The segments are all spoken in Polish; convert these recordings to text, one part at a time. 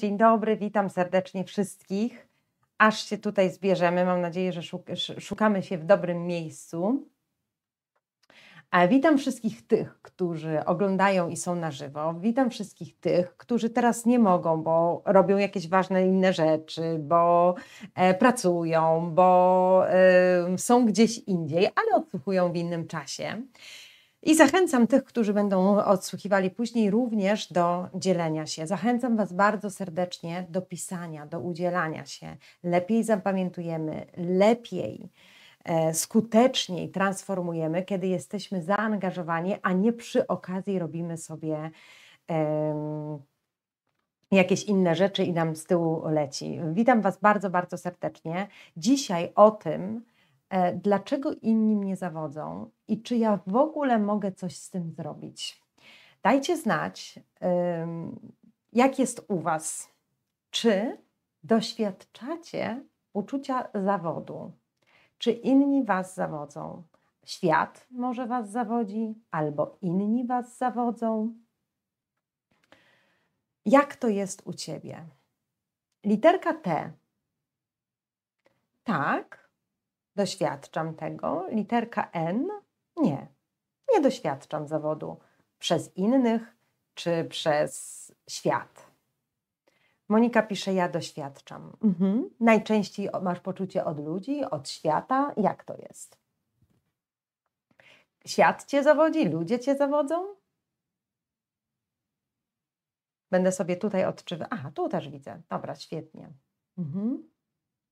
Dzień dobry, witam serdecznie wszystkich. Aż się tutaj zbierzemy. Mam nadzieję, że szukamy się w dobrym miejscu. witam wszystkich tych, którzy oglądają i są na żywo. Witam wszystkich tych, którzy teraz nie mogą, bo robią jakieś ważne inne rzeczy, bo e, pracują, bo e, są gdzieś indziej, ale odsłuchują w innym czasie. I zachęcam tych, którzy będą odsłuchiwali później, również do dzielenia się. Zachęcam Was bardzo serdecznie do pisania, do udzielania się. Lepiej zapamiętujemy, lepiej, e, skuteczniej transformujemy, kiedy jesteśmy zaangażowani, a nie przy okazji robimy sobie. E, jakieś inne rzeczy i nam z tyłu leci. Witam Was bardzo, bardzo serdecznie. Dzisiaj o tym, e, dlaczego inni mnie zawodzą i czy ja w ogóle mogę coś z tym zrobić. Dajcie znać, jak jest u Was. Czy doświadczacie uczucia zawodu? Czy inni Was zawodzą? Świat może Was zawodzi, albo inni Was zawodzą. Jak to jest u Ciebie? Literka T. Tak, doświadczam tego. Literka N. Nie, nie doświadczam zawodu przez innych czy przez świat. Monika pisze: Ja doświadczam. Mhm. Najczęściej masz poczucie od ludzi, od świata. Jak to jest? Świat cię zawodzi, ludzie cię zawodzą? Będę sobie tutaj odczytać. Aha, tu też widzę. Dobra, świetnie. Mhm.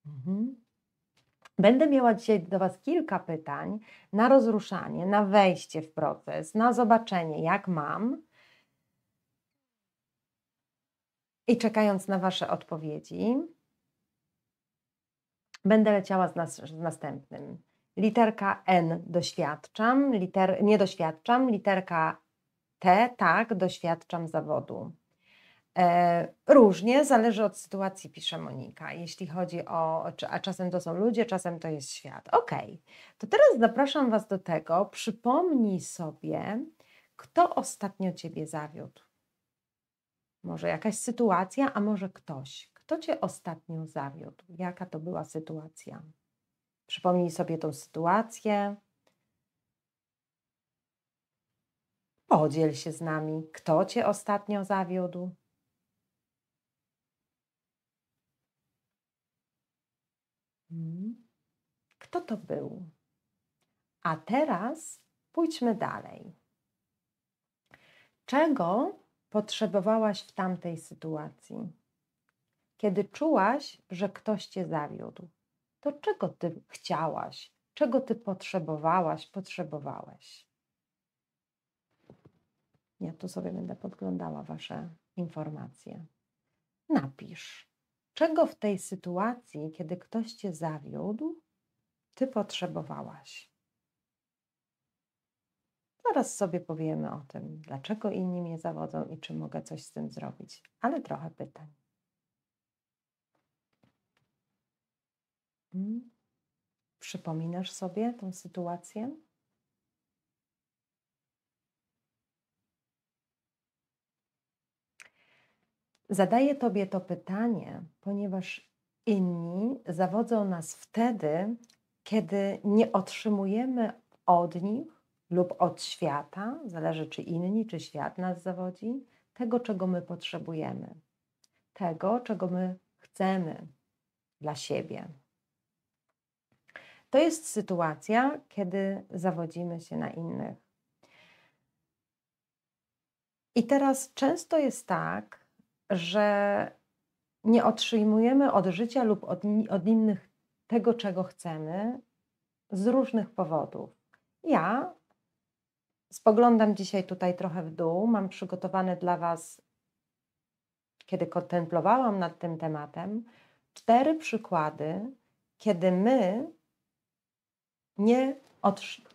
Mhm. Będę miała dzisiaj do Was kilka pytań na rozruszanie, na wejście w proces, na zobaczenie, jak mam. I czekając na Wasze odpowiedzi, będę leciała z, nas, z następnym. Literka N doświadczam, liter, nie doświadczam, literka T tak, doświadczam zawodu. E, różnie, zależy od sytuacji, pisze Monika, jeśli chodzi o, a czasem to są ludzie, czasem to jest świat. Ok, to teraz zapraszam Was do tego, przypomnij sobie, kto ostatnio Ciebie zawiódł. Może jakaś sytuacja, a może ktoś. Kto Cię ostatnio zawiódł? Jaka to była sytuacja? Przypomnij sobie tą sytuację. Podziel się z nami, kto Cię ostatnio zawiódł. Mhm. Kto to był? A teraz pójdźmy dalej. Czego potrzebowałaś w tamtej sytuacji? Kiedy czułaś, że ktoś cię zawiódł, to czego ty chciałaś? Czego ty potrzebowałaś, potrzebowałeś? Ja tu sobie będę podglądała Wasze informacje. Napisz czego w tej sytuacji, kiedy ktoś cię zawiódł, ty potrzebowałaś? Zaraz sobie powiemy o tym, dlaczego inni mnie zawodzą i czy mogę coś z tym zrobić, ale trochę pytań. Hmm? Przypominasz sobie tą sytuację? Zadaję Tobie to pytanie, ponieważ inni zawodzą nas wtedy, kiedy nie otrzymujemy od nich lub od świata, zależy czy inni, czy świat nas zawodzi, tego, czego my potrzebujemy, tego, czego my chcemy dla siebie. To jest sytuacja, kiedy zawodzimy się na innych. I teraz często jest tak, że nie otrzymujemy od życia lub od, od innych tego, czego chcemy z różnych powodów. Ja spoglądam dzisiaj tutaj trochę w dół, mam przygotowane dla Was, kiedy kontemplowałam nad tym tematem, cztery przykłady, kiedy my nie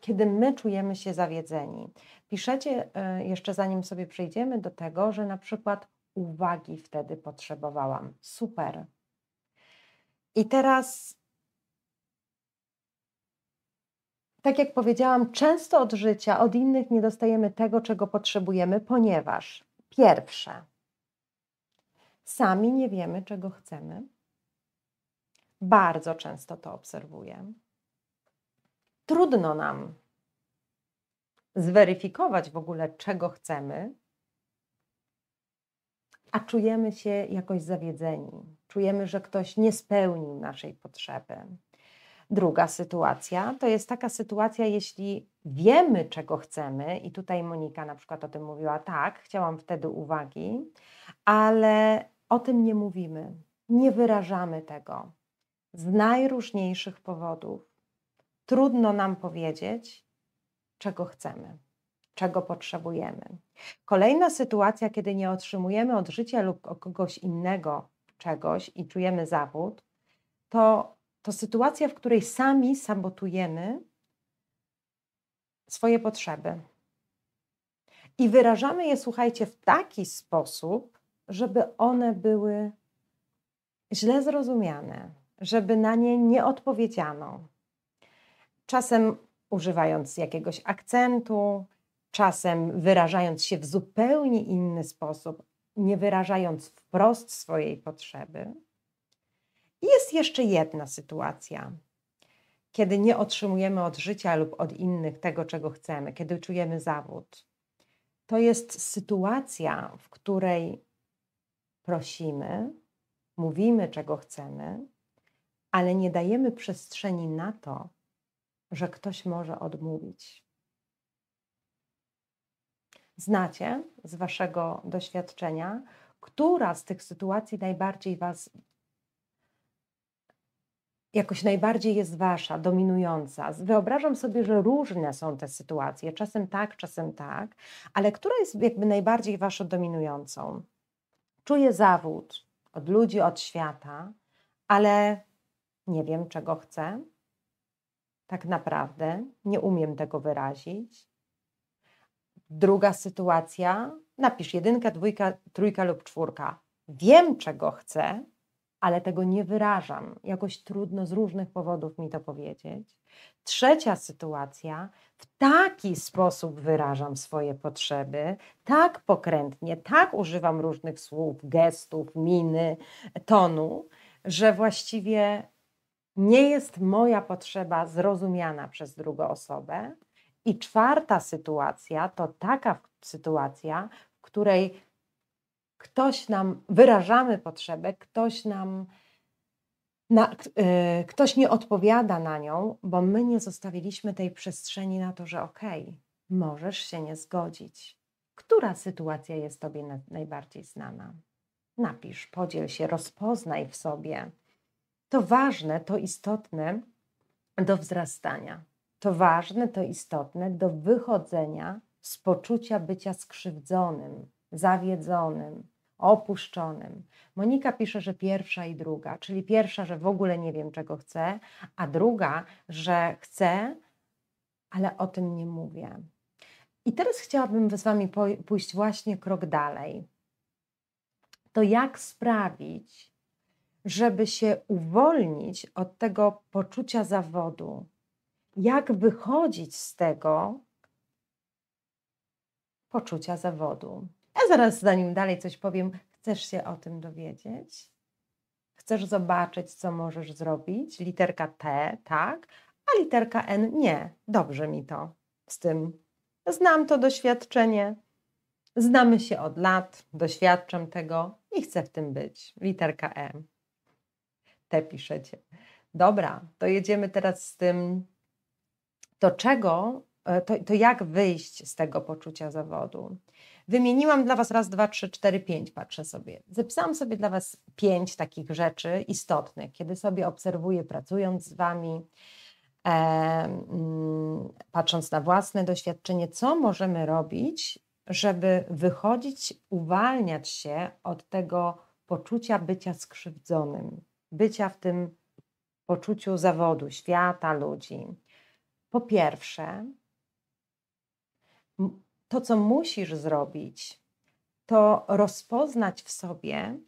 kiedy my czujemy się zawiedzeni. Piszecie e, jeszcze zanim sobie przejdziemy do tego, że na przykład uwagi wtedy potrzebowałam. Super. I teraz, tak jak powiedziałam, często od życia, od innych nie dostajemy tego, czego potrzebujemy, ponieważ pierwsze, sami nie wiemy, czego chcemy. Bardzo często to obserwuję. Trudno nam zweryfikować w ogóle, czego chcemy, a czujemy się jakoś zawiedzeni. Czujemy, że ktoś nie spełnił naszej potrzeby. Druga sytuacja to jest taka sytuacja, jeśli wiemy, czego chcemy, i tutaj Monika na przykład o tym mówiła, tak, chciałam wtedy uwagi, ale o tym nie mówimy, nie wyrażamy tego z najróżniejszych powodów. Trudno nam powiedzieć, czego chcemy czego potrzebujemy. Kolejna sytuacja, kiedy nie otrzymujemy od życia lub od kogoś innego czegoś i czujemy zawód, to, to sytuacja, w której sami sabotujemy swoje potrzeby. I wyrażamy je, słuchajcie, w taki sposób, żeby one były źle zrozumiane, żeby na nie nie odpowiedziano. Czasem używając jakiegoś akcentu, czasem wyrażając się w zupełnie inny sposób, nie wyrażając wprost swojej potrzeby. Jest jeszcze jedna sytuacja, kiedy nie otrzymujemy od życia lub od innych tego, czego chcemy, kiedy czujemy zawód. To jest sytuacja, w której prosimy, mówimy, czego chcemy, ale nie dajemy przestrzeni na to, że ktoś może odmówić znacie z waszego doświadczenia, która z tych sytuacji najbardziej was jakoś najbardziej jest wasza, dominująca. Wyobrażam sobie, że różne są te sytuacje, czasem tak, czasem tak, ale która jest jakby najbardziej waszą dominującą? Czuję zawód od ludzi, od świata, ale nie wiem, czego chcę. Tak naprawdę nie umiem tego wyrazić. Druga sytuacja, napisz jedynka, dwójka, trójka lub czwórka. Wiem, czego chcę, ale tego nie wyrażam. Jakoś trudno z różnych powodów mi to powiedzieć. Trzecia sytuacja, w taki sposób wyrażam swoje potrzeby, tak pokrętnie, tak używam różnych słów, gestów, miny, tonu, że właściwie nie jest moja potrzeba zrozumiana przez drugą osobę, i czwarta sytuacja to taka sytuacja, w której ktoś nam, wyrażamy potrzebę, ktoś nam, na, yy, ktoś nie odpowiada na nią, bo my nie zostawiliśmy tej przestrzeni na to, że okej, okay, możesz się nie zgodzić. Która sytuacja jest Tobie na, najbardziej znana? Napisz, podziel się, rozpoznaj w sobie. To ważne, to istotne do wzrastania to ważne, to istotne do wychodzenia z poczucia bycia skrzywdzonym, zawiedzonym, opuszczonym. Monika pisze, że pierwsza i druga, czyli pierwsza, że w ogóle nie wiem, czego chcę, a druga, że chcę, ale o tym nie mówię. I teraz chciałabym z Wami pójść właśnie krok dalej. To jak sprawić, żeby się uwolnić od tego poczucia zawodu, jak wychodzić z tego poczucia zawodu. Ja zaraz, zanim dalej coś powiem, chcesz się o tym dowiedzieć? Chcesz zobaczyć, co możesz zrobić? Literka T, tak, a literka N nie. Dobrze mi to z tym. Znam to doświadczenie. Znamy się od lat, doświadczam tego i chcę w tym być. Literka E. Te piszecie. Dobra, to jedziemy teraz z tym to czego, e, to, to jak wyjść z tego poczucia zawodu. Wymieniłam dla Was raz, dwa, trzy, cztery, pięć, patrzę sobie. Zapisałam sobie dla Was pięć takich rzeczy istotnych, kiedy sobie obserwuję, pracując z Wami, e, mm, patrząc na własne doświadczenie, co możemy robić, żeby wychodzić, uwalniać się od tego poczucia bycia skrzywdzonym, bycia w tym poczuciu zawodu, świata, ludzi. Po pierwsze, to co musisz zrobić, to rozpoznać w sobie,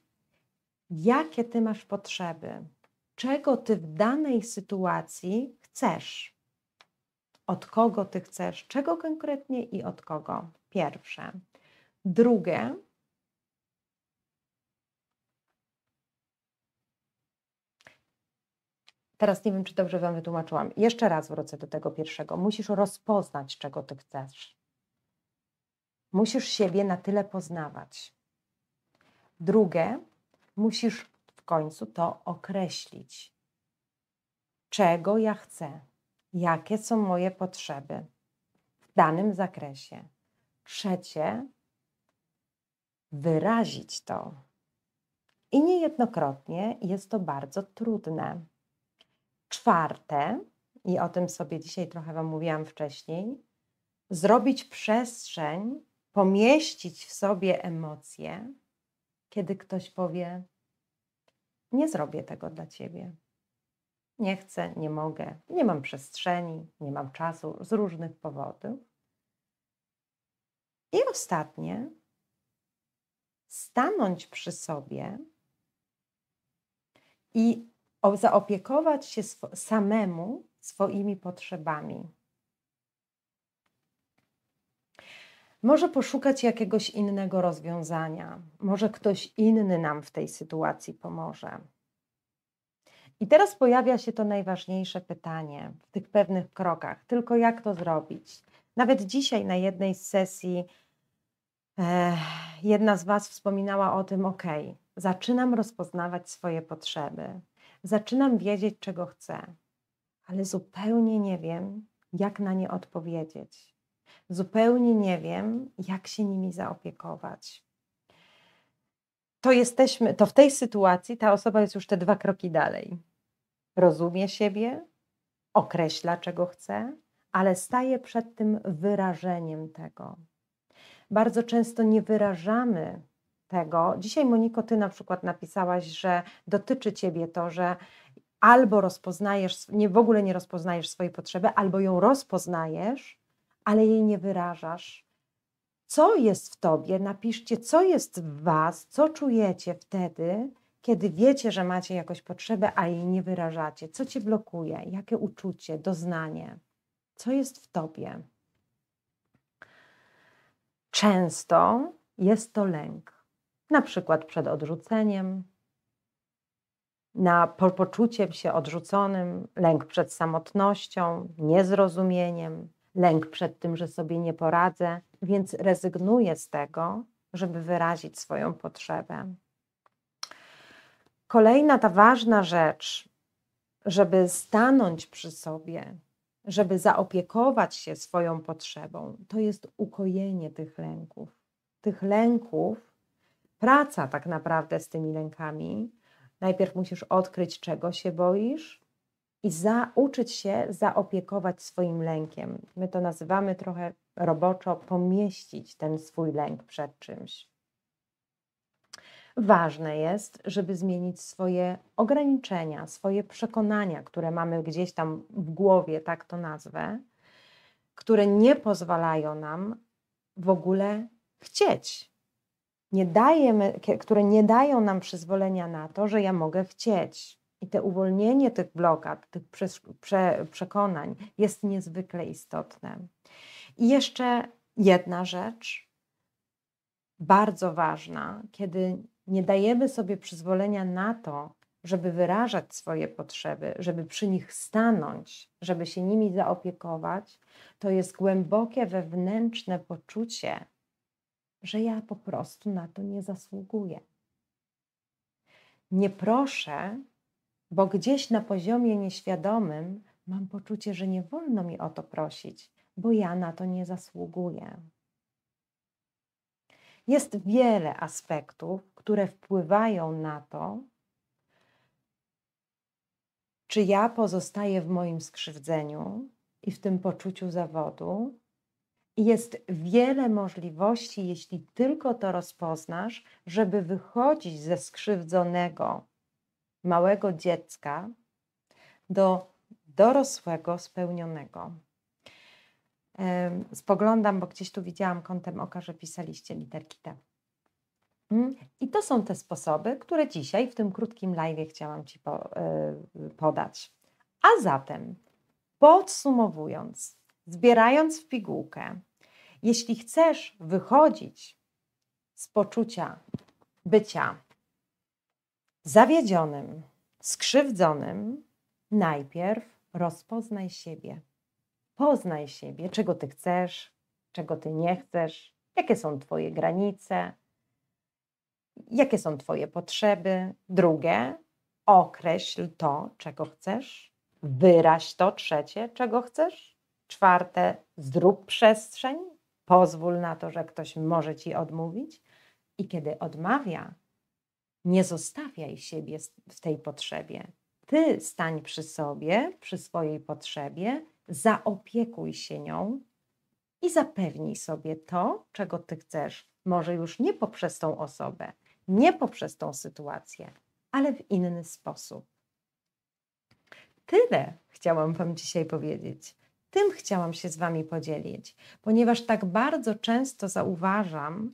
jakie ty masz potrzeby, czego ty w danej sytuacji chcesz, od kogo ty chcesz, czego konkretnie i od kogo. Pierwsze. Drugie, Teraz nie wiem, czy dobrze Wam wytłumaczyłam. Jeszcze raz wrócę do tego pierwszego. Musisz rozpoznać, czego Ty chcesz. Musisz siebie na tyle poznawać. Drugie, musisz w końcu to określić. Czego ja chcę? Jakie są moje potrzeby w danym zakresie? Trzecie, wyrazić to. I niejednokrotnie jest to bardzo trudne Czwarte, i o tym sobie dzisiaj trochę Wam mówiłam wcześniej, zrobić przestrzeń, pomieścić w sobie emocje, kiedy ktoś powie: Nie zrobię tego dla ciebie. Nie chcę, nie mogę, nie mam przestrzeni, nie mam czasu z różnych powodów. I ostatnie, stanąć przy sobie i zaopiekować się sw samemu swoimi potrzebami. Może poszukać jakiegoś innego rozwiązania, może ktoś inny nam w tej sytuacji pomoże. I teraz pojawia się to najważniejsze pytanie w tych pewnych krokach: tylko jak to zrobić? Nawet dzisiaj na jednej z sesji e, jedna z Was wspominała o tym: OK, zaczynam rozpoznawać swoje potrzeby, zaczynam wiedzieć, czego chcę, ale zupełnie nie wiem, jak na nie odpowiedzieć. Zupełnie nie wiem, jak się nimi zaopiekować. To jesteśmy, to w tej sytuacji ta osoba jest już te dwa kroki dalej. Rozumie siebie, określa, czego chce, ale staje przed tym wyrażeniem tego. Bardzo często nie wyrażamy tego. Dzisiaj, Moniko, ty na przykład napisałaś, że dotyczy ciebie to, że albo rozpoznajesz, nie, w ogóle nie rozpoznajesz swojej potrzeby, albo ją rozpoznajesz, ale jej nie wyrażasz. Co jest w tobie? Napiszcie, co jest w was, co czujecie wtedy, kiedy wiecie, że macie jakąś potrzebę, a jej nie wyrażacie. Co cię blokuje? Jakie uczucie, doznanie? Co jest w tobie? Często jest to lęk na przykład przed odrzuceniem, na poczuciem się odrzuconym, lęk przed samotnością, niezrozumieniem, lęk przed tym, że sobie nie poradzę, więc rezygnuję z tego, żeby wyrazić swoją potrzebę. Kolejna ta ważna rzecz, żeby stanąć przy sobie, żeby zaopiekować się swoją potrzebą, to jest ukojenie tych lęków. Tych lęków, praca tak naprawdę z tymi lękami. Najpierw musisz odkryć, czego się boisz i nauczyć się zaopiekować swoim lękiem. My to nazywamy trochę roboczo pomieścić ten swój lęk przed czymś. Ważne jest, żeby zmienić swoje ograniczenia, swoje przekonania, które mamy gdzieś tam w głowie, tak to nazwę, które nie pozwalają nam w ogóle chcieć nie dajemy, które nie dają nam przyzwolenia na to, że ja mogę chcieć. I te uwolnienie tych blokad, tych prze, przekonań jest niezwykle istotne. I jeszcze jedna rzecz, bardzo ważna, kiedy nie dajemy sobie przyzwolenia na to, żeby wyrażać swoje potrzeby, żeby przy nich stanąć, żeby się nimi zaopiekować, to jest głębokie wewnętrzne poczucie że ja po prostu na to nie zasługuję. Nie proszę, bo gdzieś na poziomie nieświadomym mam poczucie, że nie wolno mi o to prosić, bo ja na to nie zasługuję. Jest wiele aspektów, które wpływają na to, czy ja pozostaję w moim skrzywdzeniu i w tym poczuciu zawodu, jest wiele możliwości, jeśli tylko to rozpoznasz, żeby wychodzić ze skrzywdzonego małego dziecka do dorosłego, spełnionego. Spoglądam, bo gdzieś tu widziałam kątem oka, że pisaliście literki T. Mm, I to są te sposoby, które dzisiaj w tym krótkim live chciałam Ci po, yy, podać. A zatem, podsumowując, zbierając w pigułkę, jeśli chcesz wychodzić z poczucia bycia zawiedzionym, skrzywdzonym, najpierw rozpoznaj siebie. Poznaj siebie, czego ty chcesz, czego ty nie chcesz, jakie są twoje granice, jakie są twoje potrzeby. Drugie, określ to, czego chcesz. Wyraź to trzecie, czego chcesz. Czwarte, zrób przestrzeń pozwól na to, że ktoś może ci odmówić. I kiedy odmawia, nie zostawiaj siebie w tej potrzebie. Ty stań przy sobie, przy swojej potrzebie, zaopiekuj się nią i zapewnij sobie to, czego ty chcesz. Może już nie poprzez tą osobę, nie poprzez tą sytuację, ale w inny sposób. Tyle chciałam Wam dzisiaj powiedzieć tym chciałam się z Wami podzielić, ponieważ tak bardzo często zauważam,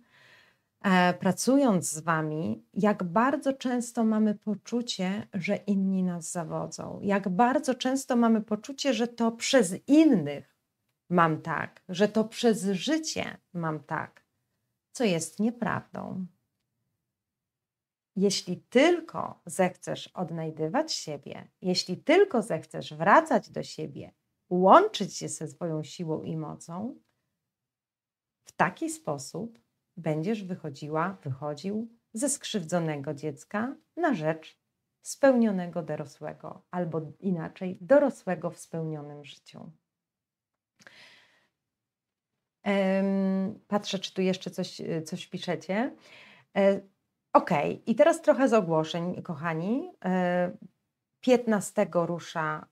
e, pracując z Wami, jak bardzo często mamy poczucie, że inni nas zawodzą, jak bardzo często mamy poczucie, że to przez innych mam tak, że to przez życie mam tak, co jest nieprawdą. Jeśli tylko zechcesz odnajdywać siebie, jeśli tylko zechcesz wracać do siebie, łączyć się ze swoją siłą i mocą, w taki sposób będziesz wychodziła, wychodził ze skrzywdzonego dziecka na rzecz spełnionego dorosłego, albo inaczej, dorosłego w spełnionym życiu. Patrzę, czy tu jeszcze coś, coś piszecie. E, ok, i teraz trochę z ogłoszeń, kochani. 15 e, rusza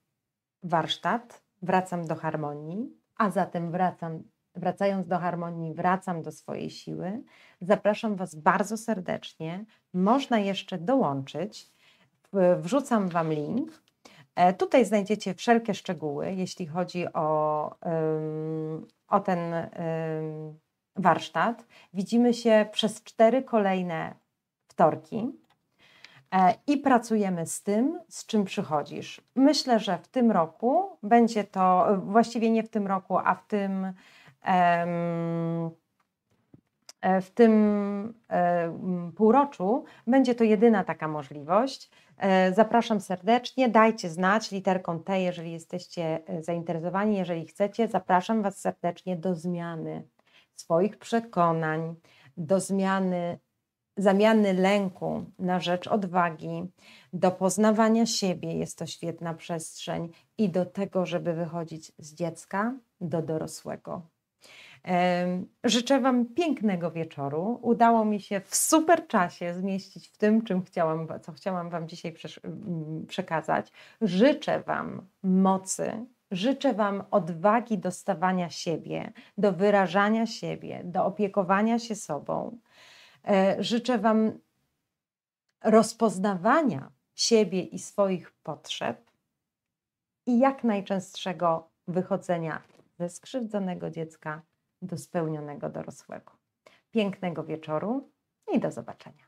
warsztat wracam do harmonii, a zatem wracam, wracając do harmonii, wracam do swojej siły. Zapraszam Was bardzo serdecznie. Można jeszcze dołączyć. Wrzucam Wam link. E, tutaj znajdziecie wszelkie szczegóły, jeśli chodzi o, o ten warsztat. Widzimy się przez cztery kolejne wtorki E, i pracujemy z tym, z czym przychodzisz. Myślę, że w tym roku będzie to, właściwie nie w tym roku, a w tym, e, w tym e, półroczu będzie to jedyna taka możliwość. Zapraszam serdecznie, dajcie znać literką T, jeżeli jesteście zainteresowani, jeżeli chcecie. Zapraszam Was serdecznie do zmiany swoich przekonań, do zmiany zamiany lęku na rzecz odwagi, do poznawania siebie jest to świetna przestrzeń i do tego, żeby wychodzić z dziecka do dorosłego. Życzę Wam pięknego wieczoru. Udało mi się w super czasie zmieścić w tym, czym chciałam, co chciałam Wam dzisiaj mm, przekazać. Życzę Wam mocy, Życzę Wam odwagi do stawania siebie, do wyrażania siebie, do opiekowania się sobą. E, życzę Wam rozpoznawania siebie i swoich potrzeb i jak najczęstszego wychodzenia ze skrzywdzonego dziecka do spełnionego dorosłego. Pięknego wieczoru i do zobaczenia.